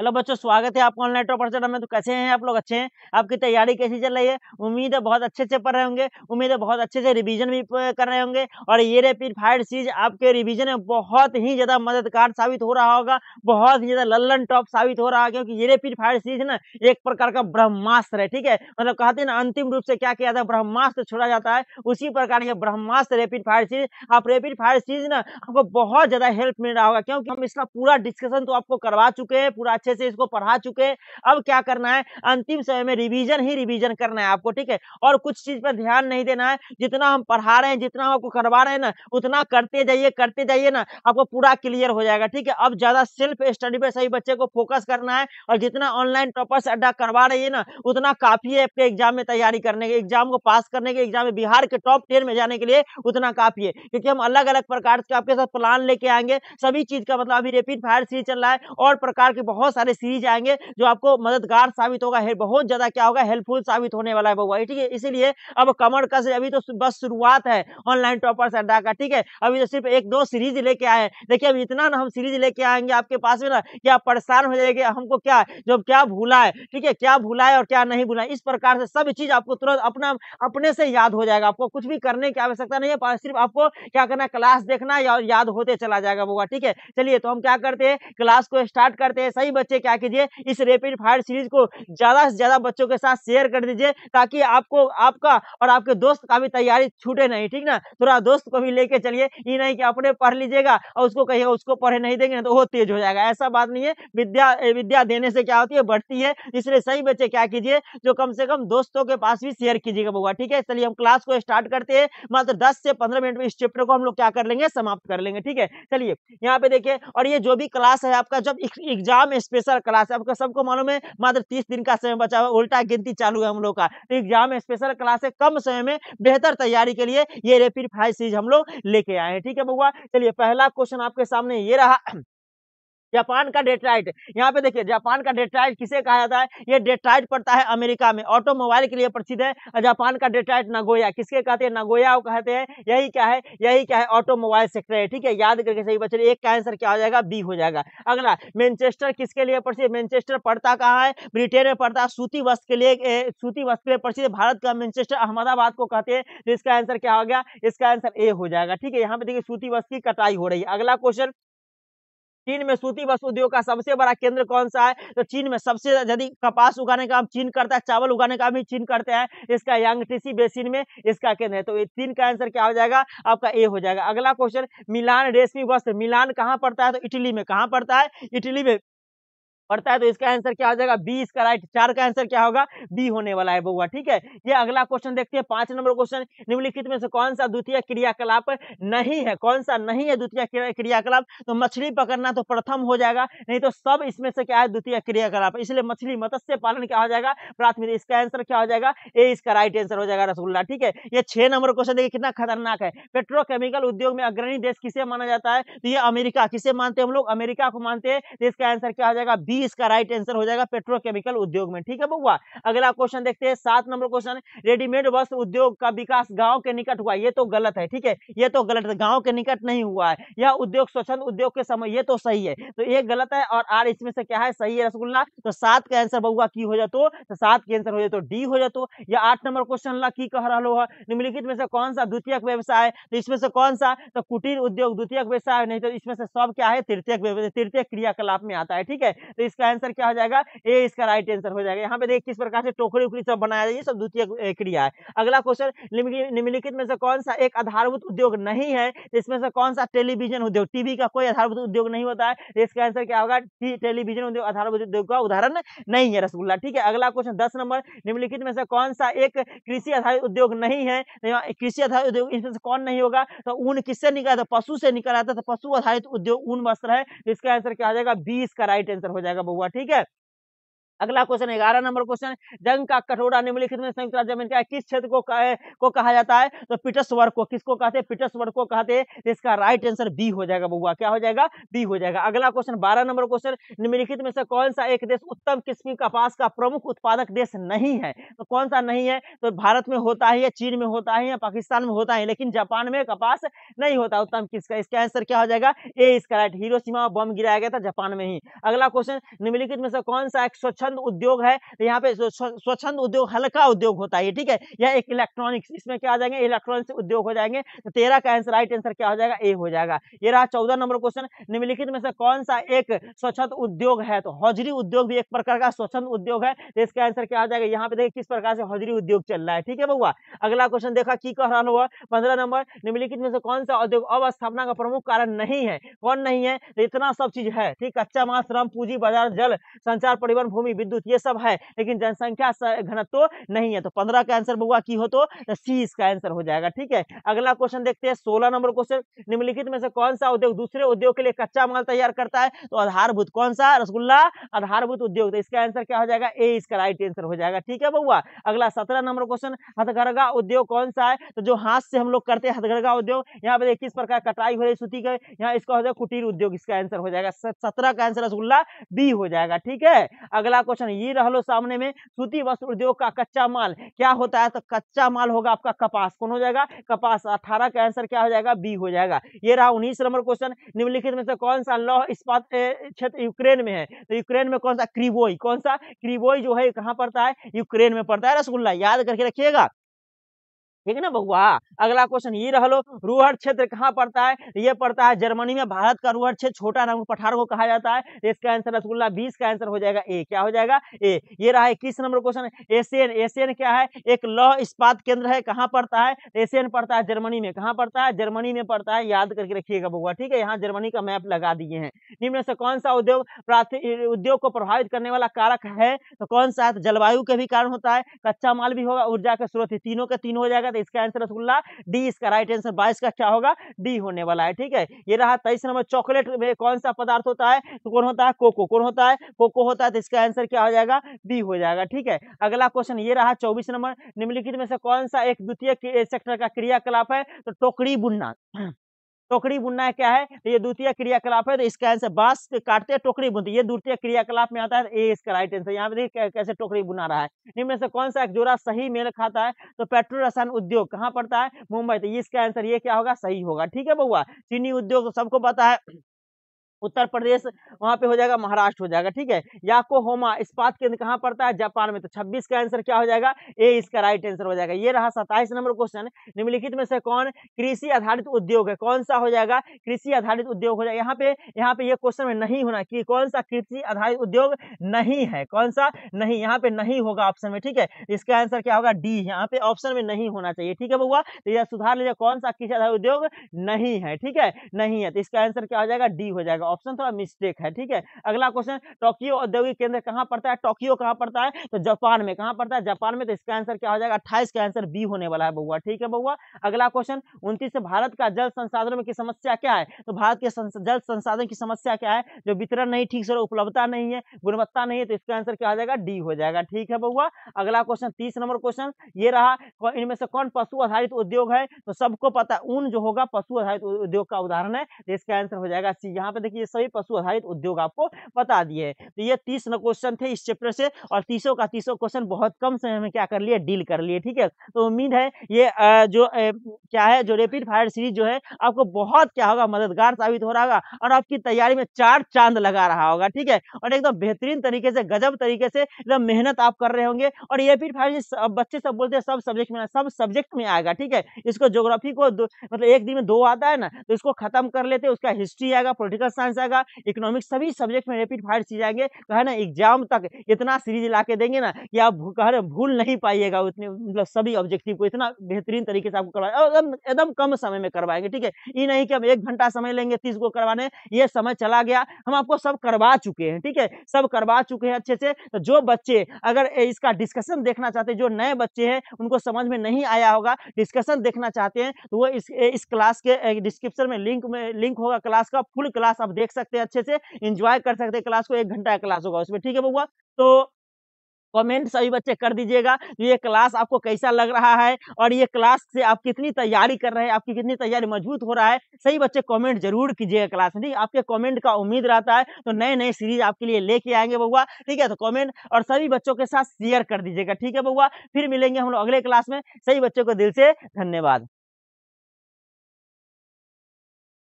hello बच्चों स्वागत है आपको ऑनलाइन टॉपर सेट में तो कैसे हैं आप लोग अच्छे हैं आपकी तैयारी कैसी चल रही है उम्मीद है बहुत अच्छे से पढ़ रहे होंगे उम्मीद है बहुत अच्छे से रिवीजन भी कर रहे होंगे और ये रेपिफाइड सीरीज आपके रिवीजन में बहुत ही ज़्यादा मददगार साबित हो रहा होगा बहुत ही ज़्यादा लल्लन टॉप साबित हो रहा है क्योंकि ये रेपिफाइड सीरीज ना एक प्रकार का ब्रह्मास्त्र है ठीक है मतलब कहते हैं ना अंतिम रूप से क्या किया जाता है ब्रह्मास्त्र छोड़ा जाता है उसी प्रकार ये ब्रह्मास्त्र रेपिड फायर सीरीज आप रेपिड फायर सीरीज ना आपको बहुत ज़्यादा हेल्प मिल रहा होगा क्योंकि हम इसका पूरा डिस्कशन तो आपको करवा चुके हैं पूरा अच्छे से इसको पढ़ा चुके हैं अब क्या करना है अंतिम समय में रिवीजन ही रिवीजन करना है आपको ठीक है और कुछ चीज पर ध्यान नहीं देना है जितना हम पढ़ा रहे हैं जितना हम आपको करवा रहे हैं ना उतना करते जाइए करते जाइए ना आपको पूरा क्लियर हो जाएगा ठीक है अब ज्यादा सेल्फ स्टडी पर सही बच्चे को फोकस करना है और जितना ऑनलाइन टॉपर्स अड्डा करवा रही है ना उतना काफी है आपके एग्जाम में तैयारी करने के एग्जाम को पास करने के एग्जाम में बिहार के टॉप टेन में जाने के लिए उतना काफी है क्योंकि हम अलग अलग प्रकार के आपके साथ प्लान लेके आएंगे सभी चीज का मतलब अभी रेपिड फायर सीरीज चल रहा है और प्रकार के बहुत सारे सीरीज आएंगे जो आपको मददगार साबित होगा बहुत ज्यादा क्या होगा हेल्पफुल साबित होने वाला है बउआ ठीक है इसीलिए अब कमर कस अभी तो बस शुरुआत है ऑनलाइन टॉपर्स अड्डा का ठीक है अभी तो सिर्फ एक दो सीरीज लेके आए हैं देखिए अब इतना ना हम सीरीज लेके आएंगे आपके पास में ना कि आप परेशान हो जाएंगे हमको क्या जो क्या भूला है ठीक है क्या भूला है और क्या नहीं भूला इस प्रकार से सब चीज आपको तुरंत अपना अपने से याद हो जाएगा आपको कुछ भी करने की आवश्यकता नहीं है सिर्फ आपको क्या करना है क्लास देखना या याद होते चला जाएगा बउआ ठीक है चलिए तो हम क्या करते हैं क्लास को स्टार्ट करते हैं सही बच्चे क्या कीजिए इस रेपिड फायर सीरीज को ज़्यादा से ज़्यादा बच्चों के साथ शेयर कर दीजिए ताकि आपको आपका और आपके दोस्त का भी तैयारी छूटे नहीं ठीक ना थोड़ा दोस्त को भी लेके चलिए ये नहीं कि अपने पढ़ लीजिएगा और उसको कहिएगा उसको पढ़े नहीं देंगे ना तो वो तेज हो जाएगा ऐसा बात नहीं है विद्या विद्या देने से क्या होती है बढ़ती है इसलिए सही बच्चे क्या कीजिए जो कम से कम दोस्तों के पास भी शेयर कीजिएगा बउआ ठीक है चलिए हम क्लास को स्टार्ट करते हैं मात्र दस से पंद्रह मिनट में इस चैप्टर को हम लोग क्या कर लेंगे समाप्त कर लेंगे ठीक है चलिए यहाँ पे देखिए और ये जो भी क्लास है आपका जब एग्जाम स्पेशल क्लास आपका सबको मालूम है मात्र तीस दिन का समय बचा हुआ उल्टा गिनती चालू है हम लोग का तो एग्जाम स्पेशल क्लास है कम समय में बेहतर तैयारी के लिए ये रेपिड फाइव सीरीज हम लोग लेके आए हैं ठीक है बउआ चलिए पहला क्वेश्चन आपके सामने ये रहा जापान का डेट्राइट यहाँ पे देखिए जापान का डेट्राइट किसे कहा जाता है ये डेट्राइट पड़ता है अमेरिका में ऑटोमोबाइल के लिए प्रसिद्ध है जापान का डेट्राइट नगोया किसके कहते हैं नगोया वो कहते हैं यही क्या है यही क्या है ऑटोमोबाइल सेक्टर है ठीक है याद करके सही बच्चे एक का आंसर क्या हो जाएगा बी हो जाएगा अगला मैनचेस्टर किसके लिए प्रसिद्ध मैनचेस्टर पड़ता कहाँ है ब्रिटेन में पड़ता है सूती वस्त्र के लिए सूती वस्त्र के लिए प्रसिद्ध भारत का मैनचेस्टर अहमदाबाद को कहते हैं तो इसका आंसर क्या हो गया इसका आंसर ए हो जाएगा ठीक है यहाँ पे देखिए सूती वस्त्र की कटाई हो रही है अगला क्वेश्चन चीन में सूती वस्त्र उद्योग का सबसे बड़ा केंद्र कौन सा है तो चीन में सबसे यदि कपास उगाने का चीन करता है चावल उगाने का भी चीन करते हैं इसका टीसी बेसिन में इसका केंद्र है तो ये तीन का आंसर क्या हो जाएगा आपका ए हो जाएगा अगला क्वेश्चन मिलान रेशमी वस्त्र मिलान कहाँ पड़ता है तो इटली में कहाँ पड़ता है इटली में पड़ता है तो इसका आंसर क्या हो जाएगा बी इसका राइट चार का आंसर क्या होगा बी होने वाला है बउआ ठीक है ये अगला क्वेश्चन देखते हैं पांच नंबर क्वेश्चन निम्नलिखित में से कौन सा द्वितीय क्रियाकलाप नहीं है कौन सा नहीं है द्वितीय क्रियाकलाप तो मछली पकड़ना तो प्रथम हो जाएगा नहीं तो सब इसमें से क्या है द्वितीय क्रियाकलाप इसलिए मछली मत्स्य पालन क्या हो जाएगा प्राथमिक इसका आंसर क्या हो जाएगा ए इसका राइट आंसर हो जाएगा रसगुल्ला ठीक है ये छह नंबर क्वेश्चन देखिए कितना खतरनाक है पेट्रोकेमिकल उद्योग में अग्रणी देश किसे माना जाता है तो ये अमेरिका किसे मानते हैं हम लोग अमेरिका को मानते हैं तो इसका आंसर क्या हो जाएगा बी डी इसका राइट आंसर हो जाएगा पेट्रोकेमिकल उद्योग में ठीक है बउआ अगला क्वेश्चन देखते हैं सात नंबर क्वेश्चन रेडीमेड वस्त्र उद्योग का विकास गांव के निकट हुआ ये तो गलत है ठीक है ये तो गलत है गांव के निकट नहीं हुआ है यह उद्योग स्वच्छंद उद्योग के समय ये तो सही है तो ये गलत है और आर इसमें से क्या है सही है रसगुल्ला तो सात का आंसर बउआ की हो जाए तो सात के आंसर हो जाए तो डी हो जाए तो या आठ नंबर क्वेश्चन ला की कह रहा है निम्नलिखित में से कौन सा द्वितीय व्यवसाय तो इसमें से कौन सा तो कुटीर उद्योग द्वितीय व्यवसाय नहीं तो इसमें से सब क्या है तृतीय तृतीय क्रियाकलाप में आता है ठीक है तो इसका आंसर क्या हो जाएगा ए इसका राइट आंसर हो जाएगा यहाँ पे देखिए किस प्रकार से टोकरी उकरी सब बनाया जाए सब द्वितीय क्रिया है अगला क्वेश्चन निम्नलिखित में से कौन सा एक आधारभूत उद्योग नहीं है इसमें से कौन सा टेलीविजन उद्योग टीवी का कोई आधारभूत उद्योग नहीं होता है इसका आंसर क्या होगा टेलीविजन उद्योग आधारभूत उद्योग का उदाहरण नहीं है रसगुल्ला ठीक है अगला क्वेश्चन दस नंबर निम्नलिखित में से कौन सा एक कृषि आधारित उद्योग नहीं है कृषि आधारित उद्योग इसमें से कौन नहीं होगा तो ऊन किससे निकला था पशु से निकल आता था तो पशु आधारित उद्योग ऊन वस्त्र है इसका आंसर क्या हो जाएगा बीस का राइट आंसर हो जाएगा बउआ ठीक है अगला क्वेश्चन ग्यारह नंबर क्वेश्चन जंग का कठोरा निम्नलिखित में संयुक्त राज्य अमेरिका किस क्षेत्र को को कहा जाता है तो वर्ग को किसको कहते हैं वर्ग को कहते हैं इसका राइट आंसर बी हो जाएगा बबुआ क्या हो जाएगा बी हो जाएगा अगला क्वेश्चन बारह नंबर क्वेश्चन निम्नलिखित में से कौन सा एक देश उत्तम किस्म कपास का प्रमुख उत्पादक देश नहीं है तो कौन सा नहीं है तो भारत में होता है या चीन में होता है या पाकिस्तान में होता है लेकिन जापान में कपास नहीं होता उत्तम किसका इसका आंसर क्या हो जाएगा ए इसका राइट हीरो बम गिराया गया था जापान में ही अगला क्वेश्चन निम्नलिखित में से कौन सा एक स्वच्छ स्वच्छंद उद्योग है यहाँ पे स्वच्छंद उद्योग हल्का उद्योग होता है ठीक है या एक इलेक्ट्रॉनिक्स इसमें क्या आ जाएंगे इलेक्ट्रॉनिक्स उद्योग हो जाएंगे तो तेरह का आंसर राइट आंसर क्या हो जाएगा ए हो जाएगा ये रहा चौदह नंबर क्वेश्चन निम्नलिखित में से कौन सा एक स्वच्छंद उद्योग है तो हौजरी उद्योग भी एक प्रकार का स्वच्छंद उद्योग है तो इसका आंसर क्या हो जाएगा यहाँ पे देखिए किस प्रकार से हौजरी उद्योग चल रहा है ठीक है बउआ अगला क्वेश्चन देखा की कह रहा हुआ पंद्रह नंबर निम्नलिखित में से कौन सा उद्योग अवस्थापना का प्रमुख कारण नहीं है कौन नहीं है तो इतना सब चीज है ठीक कच्चा माल श्रम पूंजी बाजार जल संचार परिवहन भूमि विद्युत ये सब है लेकिन जनसंख्या घनत्व तो नहीं है तो पंद्रह का आंसर बुआ की हो तो सी इसका आंसर हो जाएगा ठीक है अगला क्वेश्चन देखते हैं सोलह नंबर क्वेश्चन निम्नलिखित में से कौन सा उद्योग दूसरे उद्योग के लिए कच्चा माल तैयार करता है तो आधारभूत कौन सा रसगुल्ला आधारभूत उद्योग तो इसका आंसर क्या हो जाएगा ए इसका राइट आंसर हो जाएगा ठीक है बउआ अगला सत्रह नंबर क्वेश्चन हथगरगा उद्योग कौन सा है तो जो हाथ से हम लोग करते हैं हथगरगा उद्योग यहाँ पे देखिए इस प्रकार कटाई हो रही सूती का यहाँ इसका हो जाएगा कुटीर उद्योग इसका आंसर हो जाएगा सत्रह का आंसर रसगुल्ला बी हो जाएगा ठीक है अगला क्वेश्चन ये रहो सामने में सूती वस्त्र उद्योग का कच्चा माल क्या होता है तो कच्चा माल होगा आपका कपास कौन हो जाएगा कपास अठारह का आंसर क्या हो जाएगा बी हो जाएगा ये रहा उन्नीस नंबर क्वेश्चन निम्नलिखित में से कौन सा लौह इस्पात क्षेत्र यूक्रेन में है तो यूक्रेन में कौन सा क्रीबोई कौन सा क्रीबोई जो है कहाँ पड़ता है यूक्रेन में पड़ता है रसगुल्ला याद करके रखिएगा ठीक है ना बउआ अगला क्वेश्चन ये रहो रूहर क्षेत्र कहाँ पड़ता है ये पड़ता है जर्मनी में भारत का रूहर क्षेत्र छोटा नाम पठार को कहा जाता है इसका आंसर रसगुल्ला बीस का आंसर हो जाएगा ए क्या हो जाएगा ए ये रहा इक्कीस नंबर क्वेश्चन एशियन एशियन क्या है एक लौह इस्पात केंद्र है कहाँ पड़ता है एशियन पड़ता है जर्मनी में कहाँ पड़ता है जर्मनी में पड़ता है याद करके रखिएगा बउआ ठीक है यहाँ जर्मनी का मैप लगा दिए हैं निम्न से कौन सा उद्योग उद्योग को प्रभावित करने वाला कारक है तो कौन सा है तो जलवायु के भी कारण होता है कच्चा माल भी होगा ऊर्जा के स्रोत तीनों के तीन हो जाएगा तो इसका आंसर रसगुल्ला डी इसका राइट आंसर बाईस का क्या होगा डी होने वाला है ठीक है ये रहा तेईस नंबर चॉकलेट में कौन सा पदार्थ होता है तो कौन होता है कोको कौन होता है कोको होता है तो इसका आंसर क्या हो जाएगा बी हो जाएगा ठीक है अगला क्वेश्चन ये रहा चौबीस नंबर निम्नलिखित में से कौन सा एक द्वितीय सेक्टर का क्रियाकलाप है तो टोकरी बुनना टोकरी बुनना है क्या है ये द्वितीय क्रियाकलाप है तो इसका आंसर बांस काटते टोकरी बुनते ये द्वितीय क्रियाकलाप में आता है तो ए इसका राइट आंसर यहाँ पे देखिए कैसे टोकरी बुना रहा है निम्न से कौन सा एक जोड़ा सही मेल खाता है तो पेट्रोल रसायन उद्योग कहाँ पड़ता है मुंबई तो इसका आंसर ये क्या होगा सही होगा ठीक है बउआ चीनी उद्योग तो सबको पता है उत्तर प्रदेश वहां पे हो जाएगा महाराष्ट्र हो जाएगा ठीक है होमा इस्पात केंद्र कहाँ पड़ता है जापान में तो 26 का आंसर क्या हो जाएगा ए इसका राइट आंसर हो जाएगा ये रहा सत्ताईस नंबर क्वेश्चन निम्नलिखित में से कौन कृषि आधारित उद्योग है कौन सा हो जाएगा कृषि आधारित उद्योग हो जाएगा यहाँ पे यहाँ पे ये क्वेश्चन में नहीं होना कि कौन सा कृषि आधारित उद्योग नहीं है कौन सा नहीं यहाँ पे नहीं होगा ऑप्शन में ठीक है इसका आंसर क्या होगा डी यहाँ पे ऑप्शन में नहीं होना चाहिए ठीक है बउआ तो यह सुधार लीजिए कौन सा कृषि आधारित उद्योग नहीं है ठीक है नहीं है तो इसका आंसर क्या हो जाएगा डी हो जाएगा ऑप्शन थोड़ा मिस्टेक है ठीक है अगला क्वेश्चन टोक्यो औद्योगिक केंद्र कहाँ पड़ता है टोक्यो कहाँ पड़ता है तो जापान में कहाँ पड़ता है जापान में तो इसका आंसर क्या हो जाएगा अट्ठाईस का आंसर बी होने वाला है बउआ ठीक है बउआ अगला क्वेश्चन उनतीस भारत का जल संसाधनों में की समस्या क्या है तो भारत के जल संसाधन की समस्या क्या है जो वितरण नहीं ठीक से उपलब्धता नहीं है गुणवत्ता नहीं है तो इसका आंसर क्या हो जाएगा डी हो जाएगा ठीक है बउआ अगला क्वेश्चन तीस नंबर क्वेश्चन ये रहा इनमें से कौन पशु आधारित उद्योग है तो सबको पता ऊन जो होगा पशु आधारित उद्योग का उदाहरण है तो इसका आंसर हो जाएगा सी यहाँ पे देखिए ये सभी पशु आधारित उद्योग आपको बता दिए तो ये तीस क्वेश्चन थे इस चैप्टर से और तीसों का तीसों क्वेश्चन बहुत कम समय में क्या कर लिए डील कर लिए ठीक है तो उम्मीद है ये जो क्या है जो रेपिड फायर सीरीज जो है आपको बहुत क्या होगा मददगार साबित हो रहा होगा और आपकी तैयारी में चार चांद लगा रहा होगा ठीक है और एकदम बेहतरीन तरीके से गजब तरीके से एकदम मेहनत आप कर रहे होंगे और ये फिर फाइव बच्चे सब बोलते हैं सब सब्जेक्ट में सब सब्जेक्ट में आएगा ठीक है इसको ज्योग्राफी को मतलब एक दिन में दो आता है ना तो इसको खत्म कर लेते उसका हिस्ट्री आएगा पोलिटिकल साइंस आंसर का इकोनॉमिक्स सभी सब्जेक्ट में रेपिड फायर चीज आएंगे तो है ना एग्जाम तक इतना सीरीज ला के देंगे ना कि आप कह रहे भूल नहीं पाइएगा उतने मतलब सभी ऑब्जेक्टिव को इतना बेहतरीन तरीके से आपको करवाएंगे एकदम कम समय में करवाएंगे ठीक है ये नहीं कि हम एक घंटा समय लेंगे तीस को करवाने ये समय चला गया हम आपको सब करवा चुके हैं ठीक है सब करवा चुके हैं अच्छे से तो जो बच्चे अगर इसका डिस्कशन देखना चाहते हैं जो नए बच्चे हैं उनको समझ में नहीं आया होगा डिस्कशन देखना चाहते हैं तो वो इस इस क्लास के डिस्क्रिप्शन में लिंक में लिंक होगा क्लास का फुल क्लास आप देख सकते हैं अच्छे से इंजॉय कर सकते हैं क्लास को एक घंटा क्लास होगा उसमें ठीक है बउआ तो कमेंट सभी बच्चे कर दीजिएगा ये क्लास आपको कैसा लग रहा है और ये क्लास से आप कितनी तैयारी कर रहे हैं आपकी कितनी तैयारी मजबूत हो रहा है सही बच्चे कमेंट जरूर कीजिएगा क्लास में ठीक आपके कमेंट का उम्मीद रहता है तो नए नए सीरीज आपके लिए लेके आएंगे बउआ ठीक है तो कमेंट और सभी बच्चों के साथ शेयर कर दीजिएगा ठीक है बउआ फिर मिलेंगे हम लोग अगले क्लास में सही बच्चों को दिल से धन्यवाद